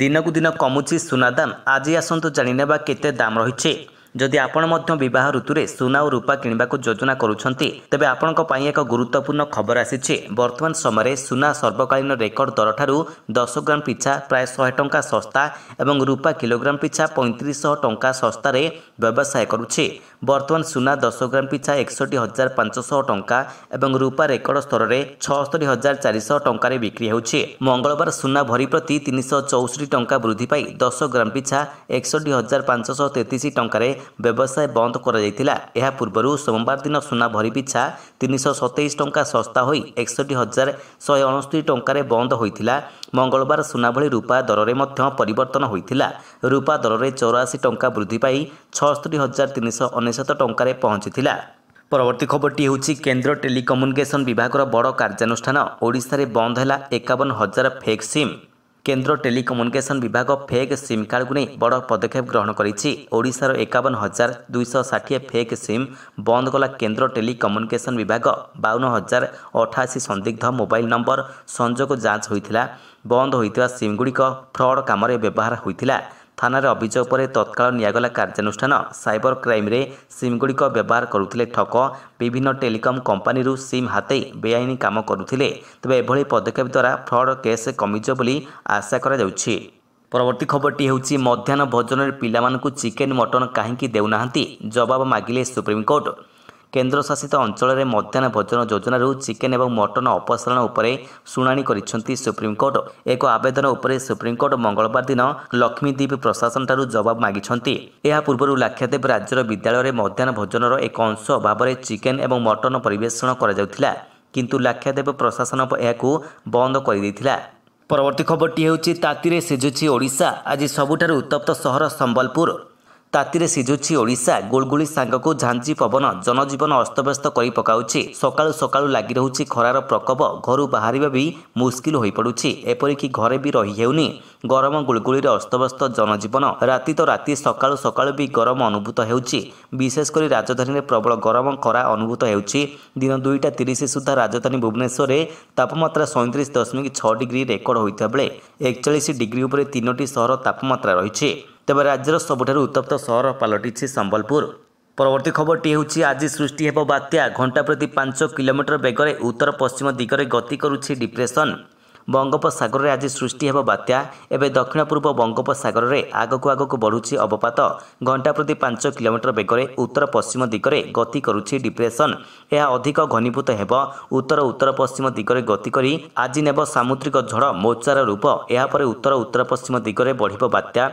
ଦିନକୁ ଦିନ କମୁଛି ସୁନା ଦାମ ଆଜି ଆସନ୍ତୁ ଜାଣିନେବା କେତେ ଦାମ ରହିଛି ଯଦି ଆପଣ ମଧ୍ୟ ବିବାହ ଋତୁରେ ସୁନା ଓ ରୂପା କିଣିବାକୁ ଯୋଜନା କରୁଛନ୍ତି ତେବେ ଆପଣଙ୍କ ପାଇଁ ଏକ ଗୁରୁତ୍ୱପୂର୍ଣ୍ଣ ଖବର ଆସିଛି ବର୍ତ୍ତମାନ ସମୟରେ ସୁନା ସର୍ବକାଳୀନ ରେକର୍ଡ ଦରଠାରୁ ଦଶ ଗ୍ରାମ ପିଛା ପ୍ରାୟ ଶହେ ଟଙ୍କା ଶସ୍ତା ଏବଂ ରୂପା କିଲୋଗ୍ରାମ ପିଛା ପଇଁତିରିଶହ ଟଙ୍କା ଶସ୍ତାରେ ବ୍ୟବସାୟ କରୁଛି ବର୍ତ୍ତମାନ ସୁନା ଦଶ ଗ୍ରାମ ପିଛା ଏକଷଠି ହଜାର ପାଞ୍ଚଶହ ଟଙ୍କା ଏବଂ ରୂପା ରେକର୍ଡ ସ୍ତରରେ ଛଅସ୍ତରୀ ହଜାର ଚାରିଶହ ଟଙ୍କାରେ ବିକ୍ରି ହେଉଛି ମଙ୍ଗଳବାର ସୁନା ଭରି ପ୍ରତି ତିନିଶହ ଚଉଷଠି ଟଙ୍କା ବୃଦ୍ଧି ପାଇ ଦଶ ଗ୍ରାମ ପିଛା ଏକଷଠି ହଜାର ପାଞ୍ଚଶହ ତେତିଶ ଟଙ୍କାରେ ବ୍ୟବସାୟ ବନ୍ଦ କରାଯାଇଥିଲା ଏହା ପୂର୍ବରୁ ସୋମବାର ଦିନ ସୁନା ଭରି ପିଛା ତିନିଶହ ସତେଇଶ ଟଙ୍କା ଶସ୍ତା ହୋଇ ଏକଷଠି ହଜାର ଶହେ ଅଣସ୍ତରି ଟଙ୍କାରେ ବନ୍ଦ ହୋଇଥିଲା ମଙ୍ଗଳବାର ସୁନା ଭଳି ରୂପା ଦରରେ ମଧ୍ୟ ପରିବର୍ତ୍ତନ ହୋଇଥିଲା ରୂପା ଦରରେ ଚଉରାଅଶୀ ଟଙ୍କା ବୃଦ୍ଧି ପାଇ ଛଅସ୍ତରି ହଜାର ତିନିଶହ ଅନେଶତ ଟଙ୍କାରେ ପହଞ୍ଚିଥିଲା ପରବର୍ତ୍ତୀ ଖବରଟି ହେଉଛି କେନ୍ଦ୍ର ଟେଲିକମ୍ୟୁନିକେସନ୍ ବିଭାଗର ବଡ଼ କାର୍ଯ୍ୟାନୁଷ୍ଠାନ ଓଡ଼ିଶାରେ ବନ୍ଦ ହେଲା ଏକାବନ ହଜାର ଫେକ୍ ସିମ୍ କେନ୍ଦ୍ର ଟେଲିକମ୍ୟୁନିକେସନ ବିଭାଗ ଫେକ୍ ସିମ୍ କାର୍ଡକୁ ନେଇ ବଡ଼ ପଦକ୍ଷେପ ଗ୍ରହଣ କରିଛି ଓଡ଼ିଶାର ଏକାବନ ହଜାର ଦୁଇଶହ ଷାଠିଏ ଫେକ୍ ସିମ୍ ବନ୍ଦ କଲା କେନ୍ଦ୍ର ଟେଲିକମ୍ୟୁନିକେସନ ବିଭାଗ ବାଉନ ହଜାର ଅଠାଅଶୀ ସନ୍ଦିଗ୍ଧ ମୋବାଇଲ ନମ୍ବର ସଂଯୋଗ ଯାଞ୍ଚ ହୋଇଥିଲା ବନ୍ଦ ହୋଇଥିବା ସିମ୍ଗୁଡ଼ିକ ଫ୍ରଡ୍ କାମରେ ବ୍ୟବହାର ହୋଇଥିଲା থানাରେ ଅଭିଯୋଗ ପରେ ତତ୍କାଳ ନିଆଗଲା କାର୍ଯ୍ୟାନୁଷ୍ଠାନ ସାଇବର କ୍ରାଇମ୍ରେ ସିମ୍ଗୁଡ଼ିକ ବ୍ୟବହାର କରୁଥିଲେ ଠକ ବିଭିନ୍ନ ଟେଲିକମ୍ କମ୍ପାନୀରୁ ସିମ୍ ହାତେଇ ବେଆଇନ କାମ କରୁଥିଲେ ତେବେ ଏଭଳି ପଦକ୍ଷେପ ଦ୍ୱାରା ଫ୍ରଡ୍ କେସ୍ କମିଯିବ ବୋଲି ଆଶା କରାଯାଉଛି ପରବର୍ତ୍ତୀ ଖବରଟି ହେଉଛି ମଧ୍ୟାହ୍ନ ଭୋଜନରେ ପିଲାମାନଙ୍କୁ ଚିକେନ୍ ମଟନ୍ କାହିଁକି ଦେଉନାହାନ୍ତି ଜବାବ ମାଗିଲେ ସୁପ୍ରିମକୋର୍ଟ କେନ୍ଦ୍ରଶାସିତ ଅଞ୍ଚଳରେ ମଧ୍ୟାହ୍ନ ଭୋଜନ ଯୋଜନାରୁ ଚିକେନ୍ ଏବଂ ମଟନ ଅପସାରଣ ଉପରେ ଶୁଣାଣି କରିଛନ୍ତି ସୁପ୍ରିମକୋର୍ଟ ଏକ ଆବେଦନ ଉପରେ ସୁପ୍ରିମକୋର୍ଟ ମଙ୍ଗଳବାର ଦିନ ଲକ୍ଷ୍ମୀଦ୍ୱୀପ ପ୍ରଶାସନଠାରୁ ଜବାବ ମାଗିଛନ୍ତି ଏହା ପୂର୍ବରୁ ଲାକ୍ଷାଦ୍ୱୀପ ରାଜ୍ୟର ବିଦ୍ୟାଳୟରେ ମଧ୍ୟାହ୍ନ ଭୋଜନର ଏକ ଅଂଶ ଅଭାବରେ ଚିକେନ୍ ଏବଂ ମଟନ ପରିବେଷଣ କରାଯାଉଥିଲା କିନ୍ତୁ ଲାକ୍ଷାଦ୍ୱୀପ ପ୍ରଶାସନ ଏହାକୁ ବନ୍ଦ କରିଦେଇଥିଲା ପରବର୍ତ୍ତୀ ଖବରଟି ହେଉଛି ତାତିରେ ସିଝୁଛି ଓଡ଼ିଶା ଆଜି ସବୁଠାରୁ ଉତ୍ତପ୍ତ ସହର ସମ୍ବଲପୁର ତାତିରେ ସିଝୁଛି ଓଡ଼ିଶା ଗୁଳୁଗୁଳି ସାଙ୍ଗକୁ ଝାଞ୍ଜି ପବନ ଜନଜୀବନ ଅସ୍ତବ୍ୟସ୍ତ କରି ପକାଉଛି ସକାଳୁ ସକାଳୁ ଲାଗି ରହୁଛି ଖରାର ପ୍ରକୋପ ଘରୁ ବାହାରିବା ବି ମୁସ୍କିଲ ହୋଇପଡ଼ୁଛି ଏପରିକି ଘରେ ବି ରହିହେଉନି ଗରମ ଗୁଳୁଗୁଳିରେ ଅସ୍ତବ୍ୟସ୍ତ ଜନଜୀବନ ରାତି ତ ରାତି ସକାଳୁ ସକାଳୁ ବି ଗରମ ଅନୁଭୂତ ହେଉଛି ବିଶେଷ କରି ରାଜଧାନୀରେ ପ୍ରବଳ ଗରମ ଖରା ଅନୁଭୂତ ହେଉଛି ଦିନ ଦୁଇଟା ତିରିଶ ସୁଦ୍ଧା ରାଜଧାନୀ ଭୁବନେଶ୍ୱରରେ ତାପମାତ୍ରା ସଇଁତିରିଶ ଦଶମିକ ଛଅ ଡିଗ୍ରୀ ରେକର୍ଡ ହୋଇଥିବା ବେଳେ ଏକଚାଳିଶ ଡିଗ୍ରୀ ଉପରେ ତିନୋଟି ସହର ତାପମାତ୍ରା ରହିଛି ତେବେ ରାଜ୍ୟର ସବୁଠାରୁ ଉତ୍ତପ୍ତ ସହର ପାଲଟିଛି ସମ୍ବଲପୁର ପରବର୍ତ୍ତୀ ଖବରଟି ହେଉଛି ଆଜି ସୃଷ୍ଟି ହେବ ବାତ୍ୟା ଘଣ୍ଟା ପ୍ରତି ପାଞ୍ଚ କିଲୋମିଟର ବେଗରେ ଉତ୍ତର ପଶ୍ଚିମ ଦିଗରେ ଗତି କରୁଛି ଡିପ୍ରେସନ୍ ବଙ୍ଗୋପସାଗରରେ ଆଜି ସୃଷ୍ଟି ହେବ ବାତ୍ୟା ଏବେ ଦକ୍ଷିଣ ପୂର୍ବ ବଙ୍ଗୋପସାଗରରେ ଆଗକୁ ଆଗକୁ ବଢ଼ୁଛି ଅବପାତ ଘଣ୍ଟା ପ୍ରତି ପାଞ୍ଚ କିଲୋମିଟର ବେଗରେ ଉତ୍ତର ପଶ୍ଚିମ ଦିଗରେ ଗତି କରୁଛି ଡିପ୍ରେସନ୍ ଏହା ଅଧିକ ଘନୀଭୂତ ହେବ ଉତ୍ତର ଉତ୍ତର ପଶ୍ଚିମ ଦିଗରେ ଗତି କରି ଆଜି ନେବ ସାମୁଦ୍ରିକ ଝଡ଼ ମୋର୍ଚ୍ଚାର ରୂପ ଏହାପରେ ଉତ୍ତର ଉତ୍ତର ପଶ୍ଚିମ ଦିଗରେ ବଢ଼ିବ ବାତ୍ୟା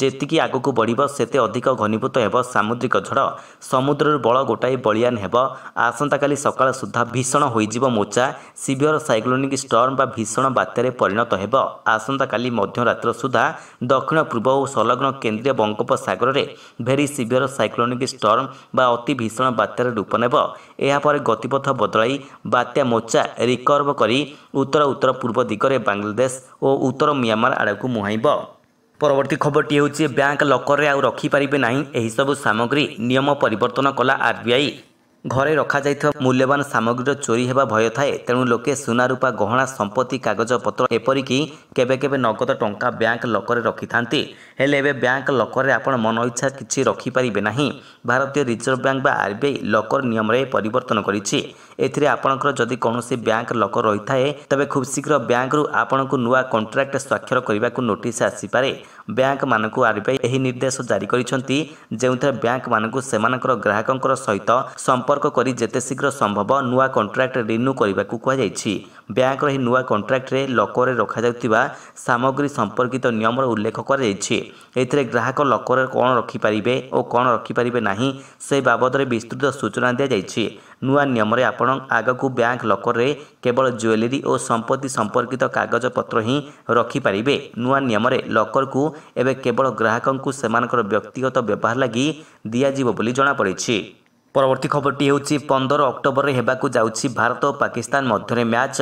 ଯେତିକି ଆଗକୁ ବଢ଼ିବ ସେତେ ଅଧିକ ଘନୀଭୂତ ହେବ ସାମୁଦ୍ରିକ ଝଡ଼ ସମୁଦ୍ରରୁ ବଳ ଗୋଟାଇ ବଳିଆନ ହେବ ଆସନ୍ତାକାଲି ସକାଳ ସୁଦ୍ଧା ଭୀଷଣ ହୋଇଯିବ ମୋର୍ଚ୍ଚା ସିଭିଅର ସାଇକ୍ଲୋନିକ ଷ୍ଟର୍ମ ବା ଭୀଷଣ ବାତ୍ୟାରେ ପରିଣତ ହେବ ଆସନ୍ତାକାଲି ମଧ୍ୟରାତ୍ର ସୁଦ୍ଧା ଦକ୍ଷିଣ ପୂର୍ବ ଓ ସଂଲଗ୍ନ କେନ୍ଦ୍ରୀୟ ବଙ୍ଗୋପସାଗରରେ ଭେରି ସିଭିୟର ସାଇକ୍ଲୋନିକ୍ ଷ୍ଟର୍ମ ବା ଅତି ଭୀଷଣ ବାତ୍ୟାରେ ରୂପ ନେବ ଏହାପରେ ଗତିପଥ ବଦଳାଇ ବାତ୍ୟା ମୋର୍ଚ୍ଚା ରିକର୍ଭ କରି ଉତ୍ତର ଉତ୍ତର ପୂର୍ବ ଦିଗରେ ବାଂଲାଦେଶ ଓ ଉତ୍ତର ମିଆଁମାର ଆଡ଼କୁ ମୁହାଁଇବ ପରବର୍ତ୍ତୀ ଖବରଟି ହେଉଛି ବ୍ୟାଙ୍କ ଲକରରେ ଆଉ ରଖିପାରିବେ ନାହିଁ ଏହିସବୁ ସାମଗ୍ରୀ ନିୟମ ପରିବର୍ତ୍ତନ କଲା ଆର୍ବିଆଇ ଘରେ ରଖାଯାଇଥିବା ମୂଲ୍ୟବାନ ସାମଗ୍ରୀର ଚୋରି ହେବା ଭୟ ଥାଏ ତେଣୁ ଲୋକେ ସୁନା ରୂପା ଗହଣା ସମ୍ପତ୍ତି କାଗଜପତ୍ର ଏପରିକି କେବେ କେବେ ନଗଦ ଟଙ୍କା ବ୍ୟାଙ୍କ ଲକରେ ରଖିଥାନ୍ତି ହେଲେ ଏବେ ବ୍ୟାଙ୍କ ଲକରରେ ଆପଣ ମନ ଇଚ୍ଛା କିଛି ରଖିପାରିବେ ନାହିଁ ଭାରତୀୟ ରିଜର୍ଭ ବ୍ୟାଙ୍କ ବା ଆର୍ବିଆଇ ଲକର ନିୟମରେ ପରିବର୍ତ୍ତନ କରିଛି ଏଥିରେ ଆପଣଙ୍କର ଯଦି କୌଣସି ବ୍ୟାଙ୍କ ଲକର ରହିଥାଏ ତେବେ ଖୁବ୍ ଶୀଘ୍ର ବ୍ୟାଙ୍କରୁ ଆପଣଙ୍କୁ ନୂଆ କଣ୍ଟ୍ରାକ୍ଟ ସ୍ୱାକ୍ଷର କରିବାକୁ ନୋଟିସ୍ ଆସିପାରେ ବ୍ୟାଙ୍କମାନଙ୍କୁ ଆର୍ବିଆଇ ଏହି ନିର୍ଦ୍ଦେଶ ଜାରି କରିଛନ୍ତି ଯେଉଁଥିରେ ବ୍ୟାଙ୍କମାନଙ୍କୁ ସେମାନଙ୍କର ଗ୍ରାହକଙ୍କର ସହିତ ସମ୍ପର୍କ କରି ଯେତେ ଶୀଘ୍ର ସମ୍ଭବ ନୂଆ କଣ୍ଟ୍ରାକ୍ଟ ରିନ୍ୟୁ କରିବାକୁ କୁହାଯାଇଛି ବ୍ୟାଙ୍କର ଏହି ନୂଆ କଣ୍ଟ୍ରାକ୍ଟରେ ଲକରରେ ରଖାଯାଉଥିବା ସାମଗ୍ରୀ ସମ୍ପର୍କିତ ନିୟମର ଉଲ୍ଲେଖ କରାଯାଇଛି ଏଥିରେ ଗ୍ରାହକ ଲକରରେ କ'ଣ ରଖିପାରିବେ ଓ କ'ଣ ରଖିପାରିବେ ନାହିଁ ସେ ବାବଦରେ ବିସ୍ତୃତ ସୂଚନା ଦିଆଯାଇଛି ନୂଆ ନିୟମରେ ଆପଣ ଆଗକୁ ବ୍ୟାଙ୍କ ଲକରରେ କେବଳ ଜୁଏଲେରୀ ଓ ସମ୍ପତ୍ତି ସମ୍ପର୍କିତ କାଗଜପତ୍ର ହିଁ ରଖିପାରିବେ ନୂଆ ନିୟମରେ ଲକରକୁ ଏବେ କେବଳ ଗ୍ରାହକଙ୍କୁ ସେମାନଙ୍କର ବ୍ୟକ୍ତିଗତ ବ୍ୟବହାର ଲାଗି ଦିଆଯିବ ବୋଲି ଜଣାପଡ଼ିଛି ପରବର୍ତ୍ତୀ ଖବରଟି ହେଉଛି ପନ୍ଦର ଅକ୍ଟୋବରରେ ହେବାକୁ ଯାଉଛି ଭାରତ ଓ ପାକିସ୍ତାନ ମଧ୍ୟରେ ମ୍ୟାଚ୍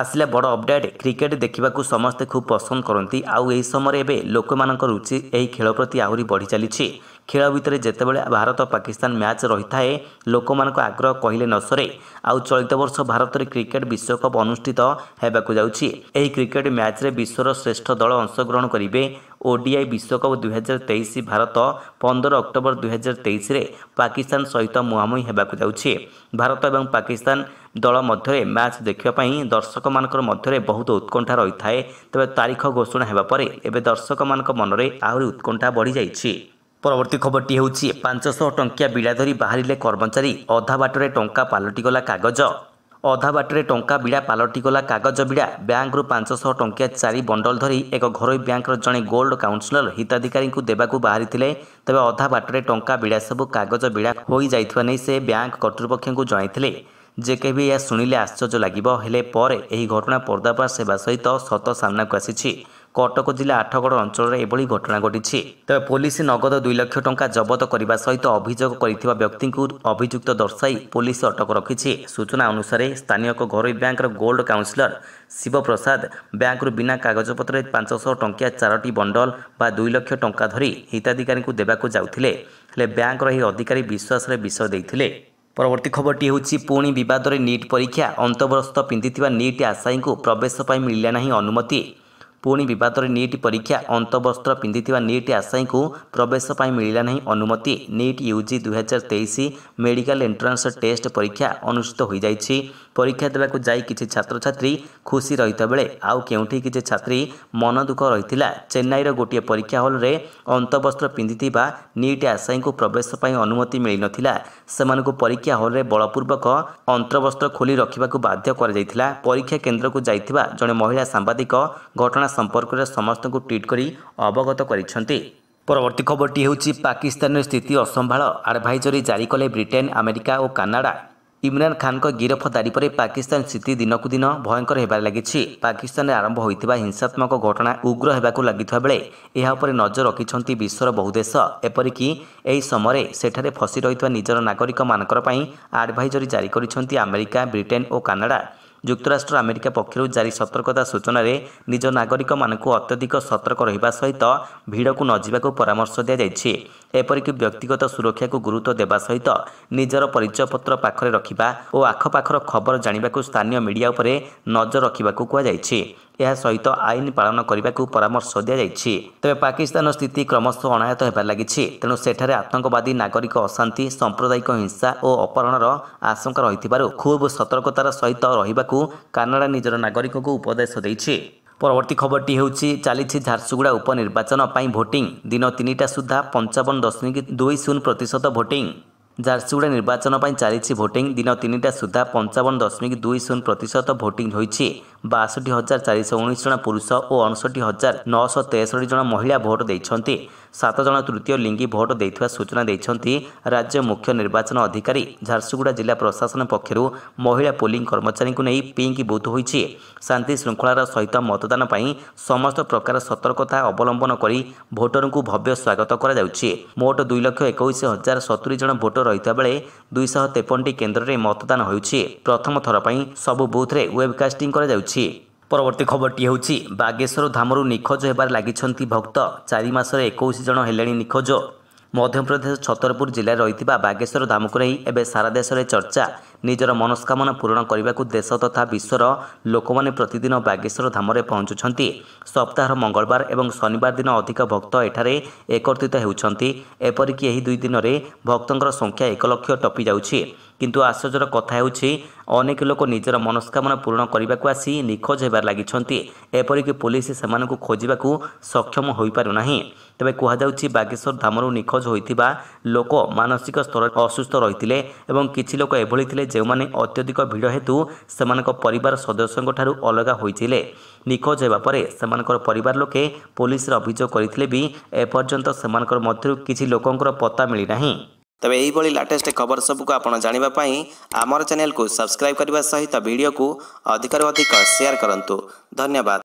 ଆସିଲା ବଡ଼ ଅପଡେଟ୍ କ୍ରିକେଟ୍ ଦେଖିବାକୁ ସମସ୍ତେ ଖୁବ୍ ପସନ୍ଦ କରନ୍ତି ଆଉ ଏହି ସମୟରେ ଏବେ ଲୋକମାନଙ୍କ ରୁଚି ଏହି ଖେଳ ପ୍ରତି ଆହୁରି ବଢ଼ି ଚାଲିଛି ଖେଳ ଭିତରେ ଯେତେବେଳେ ଭାରତ ପାକିସ୍ତାନ ମ୍ୟାଚ୍ ରହିଥାଏ ଲୋକମାନଙ୍କ ଆଗ୍ରହ କହିଲେ ନ ସରେ ଆଉ ଚଳିତ ବର୍ଷ ଭାରତରେ କ୍ରିକେଟ୍ ବିଶ୍ୱକପ୍ ଅନୁଷ୍ଠିତ ହେବାକୁ ଯାଉଛି ଏହି କ୍ରିକେଟ୍ ମ୍ୟାଚ୍ରେ ବିଶ୍ୱର ଶ୍ରେଷ୍ଠ ଦଳ ଅଂଶଗ୍ରହଣ କରିବେ ଓଡିଆଇ ବିଶ୍ୱକପ୍ ଦୁଇହଜାର ତେଇଶ ଭାରତ ପନ୍ଦର ଅକ୍ଟୋବର ଦୁଇହଜାର ତେଇଶରେ ପାକିସ୍ତାନ ସହିତ ମୁହାଁମୁହିଁ ହେବାକୁ ଯାଉଛି ଭାରତ ଏବଂ ପାକିସ୍ତାନ ଦଳ ମଧ୍ୟରେ ମ୍ୟାଚ୍ ଦେଖିବା ପାଇଁ ଦର୍ଶକମାନଙ୍କର ମଧ୍ୟରେ ବହୁତ ଉତ୍କଣ୍ଠା ରହିଥାଏ ତେବେ ତାରିଖ ଘୋଷଣା ହେବା ପରେ ଏବେ ଦର୍ଶକମାନଙ୍କ ମନରେ ଆହୁରି ଉତ୍କଣ୍ଠା ବଢ଼ିଯାଇଛି ପରବର୍ତ୍ତୀ ଖବରଟି ହେଉଛି ପାଞ୍ଚଶହ ଟଙ୍କିଆ ବିଡ଼ା ଧରି ବାହାରିଲେ କର୍ମଚାରୀ ଅଧା ବାଟରେ ଟଙ୍କା ପାଲଟିଗଲା କାଗଜ ଅଧା ବାଟରେ ଟଙ୍କା ବିଡ଼ା ପାଲଟିଗଲା କାଗଜ ବିଡ଼ା ବ୍ୟାଙ୍କରୁ ପାଞ୍ଚଶହ ଟଙ୍କିଆ ଚାରି ବଣ୍ଡଲ ଧରି ଏକ ଘରୋଇ ବ୍ୟାଙ୍କର ଜଣେ ଗୋଲ୍ଡ କାଉନସିଲର ହିତାଧିକାରୀଙ୍କୁ ଦେବାକୁ ବାହାରିଥିଲେ ତେବେ ଅଧା ବାଟରେ ଟଙ୍କା ବିଡ଼ା ସବୁ କାଗଜ ବିଡ଼ା ହୋଇଯାଇଥିବା ନେଇ ସେ ବ୍ୟାଙ୍କ କର୍ତ୍ତୃପକ୍ଷଙ୍କୁ ଜଣାଇଥିଲେ ଯେ କେବେ ଏହା ଶୁଣିଲେ ଆଶ୍ଚର୍ଯ୍ୟ ଲାଗିବ ହେଲେ ପରେ ଏହି ଘଟଣା ପର୍ଦ୍ଦାପାସ ହେବା ସହିତ ସତ ସାମ୍ନାକୁ ଆସିଛି କଟକ ଜିଲ୍ଲା ଆଠଗଡ଼ ଅଞ୍ଚଳରେ ଏଭଳି ଘଟଣା ଘଟିଛି ତେବେ ପୋଲିସ ନଗଦ ଦୁଇ ଲକ୍ଷ ଟଙ୍କା ଜବତ କରିବା ସହିତ ଅଭିଯୋଗ କରିଥିବା ବ୍ୟକ୍ତିଙ୍କୁ ଅଭିଯୁକ୍ତ ଦର୍ଶାଇ ପୋଲିସ ଅଟକ ରଖିଛି ସୂଚନା ଅନୁସାରେ ସ୍ଥାନୀୟ ଏକ ଘରୋଇ ବ୍ୟାଙ୍କର ଗୋଲ୍ଡ କାଉନ୍ସିଲର ଶିବପ୍ରସାଦ ବ୍ୟାଙ୍କରୁ ବିନା କାଗଜପତ୍ରରେ ପାଞ୍ଚଶହ ଟଙ୍କିଆ ଚାରୋଟି ବଣ୍ଡଲ ବା ଦୁଇ ଲକ୍ଷ ଟଙ୍କା ଧରି ହିତାଧିକାରୀଙ୍କୁ ଦେବାକୁ ଯାଉଥିଲେ ହେଲେ ବ୍ୟାଙ୍କର ଏହି ଅଧିକାରୀ ବିଶ୍ୱାସରେ ବିଷ ଦେଇଥିଲେ ପରବର୍ତ୍ତୀ ଖବରଟି ହେଉଛି ପୁଣି ବିବାଦରେ ନିଟ୍ ପରୀକ୍ଷା ଅନ୍ତବସ୍ତ ପିନ୍ଧିଥିବା ନିଟ୍ ଆଶାୟୀଙ୍କୁ ପ୍ରବେଶ ପାଇଁ ମିଳିଲା ନାହିଁ ଅନୁମତି ପୁଣି ବିବାଦରେ ନିଟ୍ ପରୀକ୍ଷା ଅନ୍ତବସ୍ତ୍ର ପିନ୍ଧିଥିବା ନିଟ୍ ଆଶାୟୀଙ୍କୁ ପ୍ରବେଶ ପାଇଁ ମିଳିଲା ନାହିଁ ଅନୁମତି ନିଟ୍ ୟୁଜି ଦୁଇହଜାର ତେଇଶ ମେଡିକାଲ ଏଣ୍ଟ୍ରାନ୍ସ ଟେଷ୍ଟ ପରୀକ୍ଷା ଅନୁଷ୍ଠିତ ହୋଇଯାଇଛି ପରୀକ୍ଷା ଦେବାକୁ ଯାଇ କିଛି ଛାତ୍ରଛାତ୍ରୀ ଖୁସି ରହିଥିବା ବେଳେ ଆଉ କେଉଁଠି କିଛି ଛାତ୍ରୀ ମନ ଦୁଃଖ ରହିଥିଲା ଚେନ୍ନାଇର ଗୋଟିଏ ପରୀକ୍ଷା ହଲ୍ରେ ଅନ୍ତବସ୍ତ୍ର ପିନ୍ଧିଥିବା ନିଟ୍ ଆଶାୟୀଙ୍କୁ ପ୍ରବେଶ ପାଇଁ ଅନୁମତି ମିଳିନଥିଲା ସେମାନଙ୍କୁ ପରୀକ୍ଷା ହଲ୍ରେ ବଳପୂର୍ବକ ଅନ୍ତବସ୍ତ୍ର ଖୋଲି ରଖିବାକୁ ବାଧ୍ୟ କରାଯାଇଥିଲା ପରୀକ୍ଷା କେନ୍ଦ୍ରକୁ ଯାଇଥିବା ଜଣେ ମହିଳା ସାମ୍ବାଦିକ ଘଟଣା ସମ୍ପର୍କରେ ସମସ୍ତଙ୍କୁ ଟ୍ୱିଟ୍ କରି ଅବଗତ କରିଛନ୍ତି ପରବର୍ତ୍ତୀ ଖବରଟି ହେଉଛି ପାକିସ୍ତାନର ସ୍ଥିତି ଅସମ୍ଭାଳ ଆଡ଼ଭାଇଜରୀ ଜାରି କଲେ ବ୍ରିଟେନ୍ ଆମେରିକା ଓ କାନାଡ଼ା ଇମ୍ରାନ୍ ଖାନ୍ଙ୍କ ଗିରଫଦାରୀ ପରେ ପାକିସ୍ତାନ ସ୍ଥିତି ଦିନକୁ ଦିନ ଭୟଙ୍କର ହେବାରେ ଲାଗିଛି ପାକିସ୍ତାନରେ ଆରମ୍ଭ ହୋଇଥିବା ହିଂସାତ୍ମକ ଘଟଣା ଉଗ୍ର ହେବାକୁ ଲାଗିଥିବା ବେଳେ ଏହା ଉପରେ ନଜର ରଖିଛନ୍ତି ବିଶ୍ୱର ବହୁ ଦେଶ ଏପରିକି ଏହି ସମୟରେ ସେଠାରେ ଫସି ରହିଥିବା ନିଜର ନାଗରିକମାନଙ୍କର ପାଇଁ ଆଡ଼ଭାଇଜରୀ ଜାରି କରିଛନ୍ତି ଆମେରିକା ବ୍ରିଟେନ୍ ଓ କାନାଡ଼ା ଯୁକ୍ତରାଷ୍ଟ୍ର ଆମେରିକା ପକ୍ଷରୁ ଜାରି ସତର୍କତା ସୂଚନାରେ ନିଜ ନାଗରିକମାନଙ୍କୁ ଅତ୍ୟଧିକ ସତର୍କ ରହିବା ସହିତ ଭିଡ଼କୁ ନ ଯିବାକୁ ପରାମର୍ଶ ଦିଆଯାଇଛି ଏପରିକି ବ୍ୟକ୍ତିଗତ ସୁରକ୍ଷାକୁ ଗୁରୁତ୍ୱ ଦେବା ସହିତ ନିଜର ପରିଚୟପତ୍ର ପାଖରେ ରଖିବା ଓ ଆଖପାଖର ଖବର ଜାଣିବାକୁ ସ୍ଥାନୀୟ ମିଡ଼ିଆ ଉପରେ ନଜର ରଖିବାକୁ କୁହାଯାଇଛି ଏହା ସହିତ ଆଇନ ପାଳନ କରିବାକୁ ପରାମର୍ଶ ଦିଆଯାଇଛି ତେବେ ପାକିସ୍ତାନର ସ୍ଥିତି କ୍ରମଶଃ ଅଣାୟତ ହେବାରେ ଲାଗିଛି ତେଣୁ ସେଠାରେ ଆତଙ୍କବାଦୀ ନାଗରିକ ଅଶାନ୍ତି ସାମ୍ପ୍ରଦାୟିକ ହିଂସା ଓ ଅପହରଣର ଆଶଙ୍କା ରହିଥିବାରୁ ଖୁବ୍ ସତର୍କତାର ସହିତ ରହିବାକୁ କାନାଡ଼ା ନିଜର ନାଗରିକଙ୍କୁ ଉପଦେଶ ଦେଇଛି ପରବର୍ତ୍ତୀ ଖବରଟି ହେଉଛି ଚାଲିଛି ଝାରସୁଗୁଡ଼ା ଉପନିର୍ବାଚନ ପାଇଁ ଭୋଟିଂ ଦିନ ତିନିଟା ସୁଦ୍ଧା ପଞ୍ଚାବନ ଦଶମିକ ଦୁଇ ଶୂନ ପ୍ରତିଶତ ଭୋଟିଂ ଝାରସୁଗୁଡ଼ା ନିର୍ବାଚନ ପାଇଁ ଚାଲିଛି ଭୋଟିଂ ଦିନ ତିନିଟା ସୁଦ୍ଧା ପଞ୍ଚାବନ ଦଶମିକ ଦୁଇ ଶୂନ ପ୍ରତିଶତ ଭୋଟିଂ ହୋଇଛି ବାଷଠି ହଜାର ଚାରିଶହ ଉଣେଇଶ ଜଣ ପୁରୁଷ ଓ ଅଣଷଠି ହଜାର ନଅଶହ ତେଷଠି ଜଣ ମହିଳା ଭୋଟ ଦେଇଛନ୍ତି ସାତ ଜଣ ତୃତୀୟ ଲିଙ୍ଗି ଭୋଟ ଦେଇଥିବା ସୂଚନା ଦେଇଛନ୍ତି ରାଜ୍ୟ ମୁଖ୍ୟ ନିର୍ବାଚନ ଅଧିକାରୀ ଝାରସୁଗୁଡ଼ା ଜିଲ୍ଲା ପ୍ରଶାସନ ପକ୍ଷରୁ ମହିଳା ପୋଲିଂ କର୍ମଚାରୀଙ୍କୁ ନେଇ ପିଙ୍କି ବୁଥ୍ ହୋଇଛି ଶାନ୍ତି ଶୃଙ୍ଖଳାର ସହିତ ମତଦାନ ପାଇଁ ସମସ୍ତ ପ୍ରକାର ସତର୍କତା ଅବଲମ୍ବନ କରି ଭୋଟରଙ୍କୁ ଭବ୍ୟ ସ୍ୱାଗତ କରାଯାଉଛି ମୋଟ ଦୁଇ ଲକ୍ଷ ଏକୋଇଶ ହଜାର ସତୁରି ଜଣ ଭୋଟର ରହିଥିବା ବେଳେ ଦୁଇଶହ ତେପନଟି କେନ୍ଦ୍ରରେ ମତଦାନ ହେଉଛି ପ୍ରଥମ ଥର ପାଇଁ ସବୁ ବୁଥ୍ରେ ୱେବ୍ କାଷ୍ଟିଂ କରାଯାଉଛି ପରବର୍ତ୍ତୀ ଖବରଟି ହେଉଛି ବାଗେଶ୍ୱର ଧାମରୁ ନିଖୋଜ ହେବାରେ ଲାଗିଛନ୍ତି ଭକ୍ତ ଚାରି ମାସରେ ଏକୋଇଶ ଜଣ ହେଲେଣି ନିଖୋଜ ମଧ୍ୟପ୍ରଦେଶ ଛତରପୁର ଜିଲ୍ଲାରେ ରହିଥିବା ବାଗେଶ୍ୱର ଧାମକୁ ନେଇ ଏବେ ସାରା ଦେଶରେ ଚର୍ଚ୍ଚା ନିଜର ମନସ୍କାମନା ପୂରଣ କରିବାକୁ ଦେଶ ତଥା ବିଶ୍ୱର ଲୋକମାନେ ପ୍ରତିଦିନ ବାଗେଶ୍ୱର ଧାମରେ ପହଞ୍ଚୁଛନ୍ତି ସପ୍ତାହର ମଙ୍ଗଳବାର ଏବଂ ଶନିବାର ଦିନ ଅଧିକ ଭକ୍ତ ଏଠାରେ ଏକତ୍ରିତ ହେଉଛନ୍ତି ଏପରିକି ଏହି ଦୁଇ ଦିନରେ ଭକ୍ତଙ୍କର ସଂଖ୍ୟା ଏକ ଲକ୍ଷ ଟପି ଯାଉଛି କିନ୍ତୁ ଆଶ୍ଚର୍ଯ୍ୟର କଥା ହେଉଛି ଅନେକ ଲୋକ ନିଜର ମନସ୍କାମନା ପୂରଣ କରିବାକୁ ଆସି ନିଖୋଜ ହେବାରେ ଲାଗିଛନ୍ତି ଏପରିକି ପୋଲିସ ସେମାନଙ୍କୁ ଖୋଜିବାକୁ ସକ୍ଷମ ହୋଇପାରୁନାହିଁ ତେବେ କୁହାଯାଉଛି ବାଗେଶ୍ୱର ଧାମରୁ ନିଖୋଜ ହୋଇଥିବା ଲୋକ ମାନସିକ ସ୍ତରରେ ଅସୁସ୍ଥ ରହିଥିଲେ ଏବଂ କିଛି ଲୋକ ଏଭଳି ଥିଲେ ଯେଉଁମାନେ ଅତ୍ୟଧିକ ଭିଡ଼ ହେତୁ ସେମାନଙ୍କ ପରିବାର ସଦସ୍ୟଙ୍କଠାରୁ ଅଲଗା ହୋଇଥିଲେ ନିଖୋଜ ହେବା ପରେ ସେମାନଙ୍କର ପରିବାର ଲୋକେ ପୋଲିସରେ ଅଭିଯୋଗ କରିଥିଲେ ବି ଏପର୍ଯ୍ୟନ୍ତ ସେମାନଙ୍କର ମଧ୍ୟରୁ କିଛି ଲୋକଙ୍କର ପତ୍ତା ମିଳିନାହିଁ ତେବେ ଏହିଭଳି ଲାଟେଷ୍ଟ ଖବର ସବୁକୁ ଆପଣ ଜାଣିବା ପାଇଁ ଆମର ଚ୍ୟାନେଲକୁ ସବସ୍କ୍ରାଇବ୍ କରିବା ସହିତ ଭିଡ଼ିଓକୁ ଅଧିକରୁ ଅଧିକ ସେୟାର କରନ୍ତୁ ଧନ୍ୟବାଦ